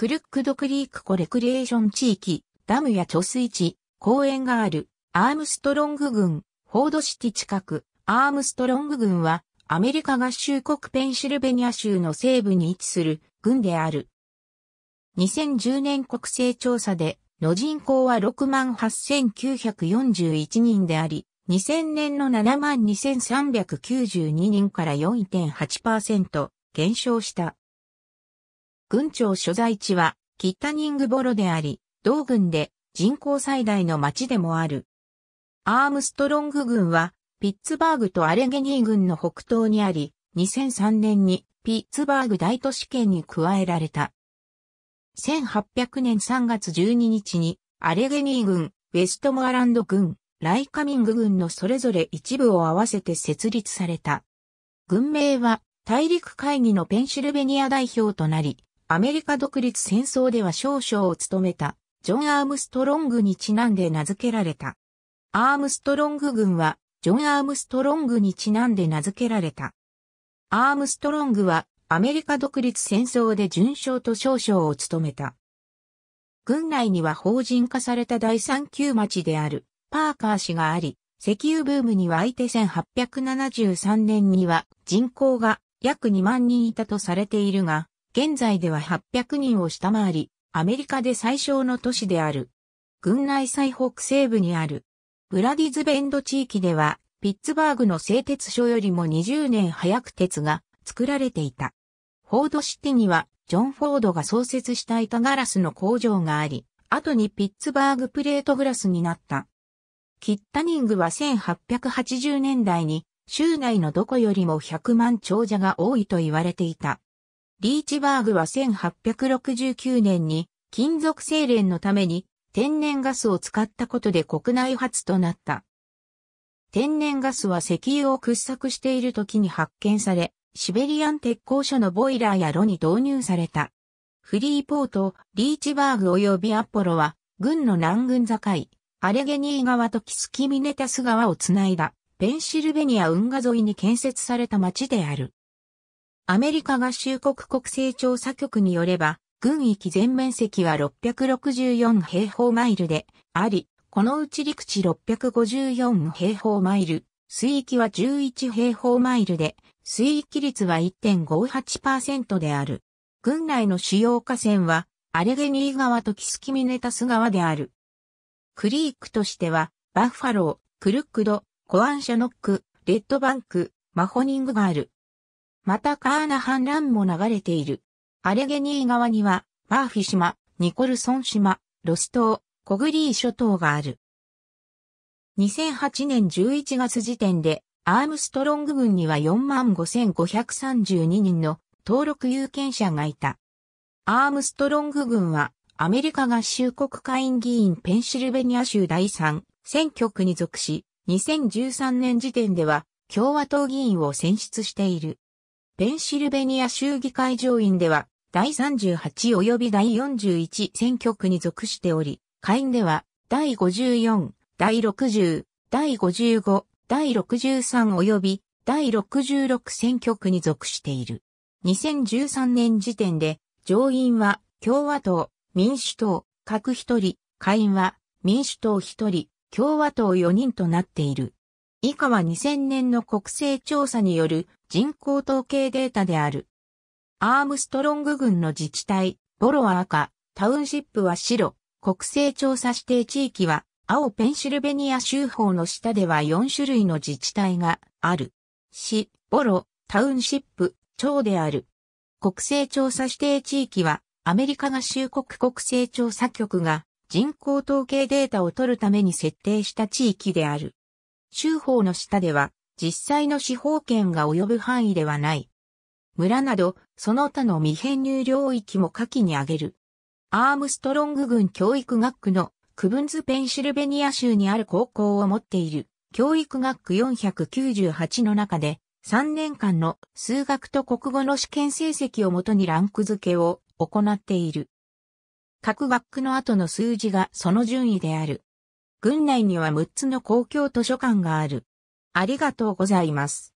クルックドクリーク湖レクリエーション地域、ダムや貯水池、公園がある、アームストロング郡、フォードシティ近く、アームストロング郡は、アメリカ合衆国ペンシルベニア州の西部に位置する郡である。2010年国勢調査で、の人口は68,941人であり、2000年の72,392人から4.8%減少した。軍庁所在地はキッタニングボロであり、同軍で人口最大の町でもある。アームストロング軍はピッツバーグとアレゲニー軍の北東にあり、2003年にピッツバーグ大都市圏に加えられた。1800年3月12日にアレゲニー軍、ウェストモアランド軍、ライカミング軍のそれぞれ一部を合わせて設立された。軍名は大陸会議のペンシルベニア代表となり、アメリカ独立戦争では少将を務めた、ジョン・アームストロングにちなんで名付けられた。アームストロング軍は、ジョン・アームストロングにちなんで名付けられた。アームストロングは、アメリカ独立戦争で準将と少将を務めた。軍内には法人化された第三級町である、パーカー氏があり、石油ブームには相手1873年には人口が約2万人いたとされているが、現在では800人を下回り、アメリカで最小の都市である。軍内最北西部にある。ブラディズベンド地域では、ピッツバーグの製鉄所よりも20年早く鉄が作られていた。フォードシティには、ジョン・フォードが創設した板ガラスの工場があり、後にピッツバーグプレートグラスになった。キッタニングは1880年代に州内のどこよりも100万長者が多いと言われていた。リーチバーグは1869年に金属精錬のために天然ガスを使ったことで国内初となった。天然ガスは石油を掘削している時に発見され、シベリアン鉄工所のボイラーや炉に導入された。フリーポート、リーチバーグ及びアポロは、軍の南軍境、アレゲニー川とキスキミネタス川をつないだ、ペンシルベニア運河沿いに建設された町である。アメリカ合衆国国勢調査局によれば、軍域全面積は664平方マイルであり、このうち陸地654平方マイル、水域は11平方マイルで、水域率は1.58%である。軍内の主要河川は、アレゲニー川とキスキミネタス川である。クリークとしては、バッファロー、クルックド、コアンシャノック、レッドバンク、マホニングがある。またカーナハン乱も流れている。アレゲニー側には、マーフィ島、ニコルソン島、ロス島、コグリー諸島がある。2008年11月時点で、アームストロング軍には45,532人の登録有権者がいた。アームストロング軍は、アメリカ合衆国会員議員ペンシルベニア州第3選挙区に属し、2013年時点では共和党議員を選出している。ペンシルベニア州議会上院では、第38及び第41選挙区に属しており、下院では、第54、第60、第55、第63及び第66選挙区に属している。2013年時点で、上院は共和党、民主党、各一人、下院は民主党一人、共和党四人となっている。以下は2000年の国勢調査による人口統計データである。アームストロング郡の自治体、ボロは赤、タウンシップは白、国勢調査指定地域は青ペンシルベニア州法の下では4種類の自治体がある。市、ボロ、タウンシップ、町である。国勢調査指定地域はアメリカ合衆国国勢調査局が人口統計データを取るために設定した地域である。州法の下では実際の司法権が及ぶ範囲ではない。村など、その他の未編入領域も下記に挙げる。アームストロング軍教育学区の区分図ペンシルベニア州にある高校を持っている教育学区498の中で3年間の数学と国語の試験成績をもとにランク付けを行っている。各学区の後の数字がその順位である。軍内には6つの公共図書館がある。ありがとうございます。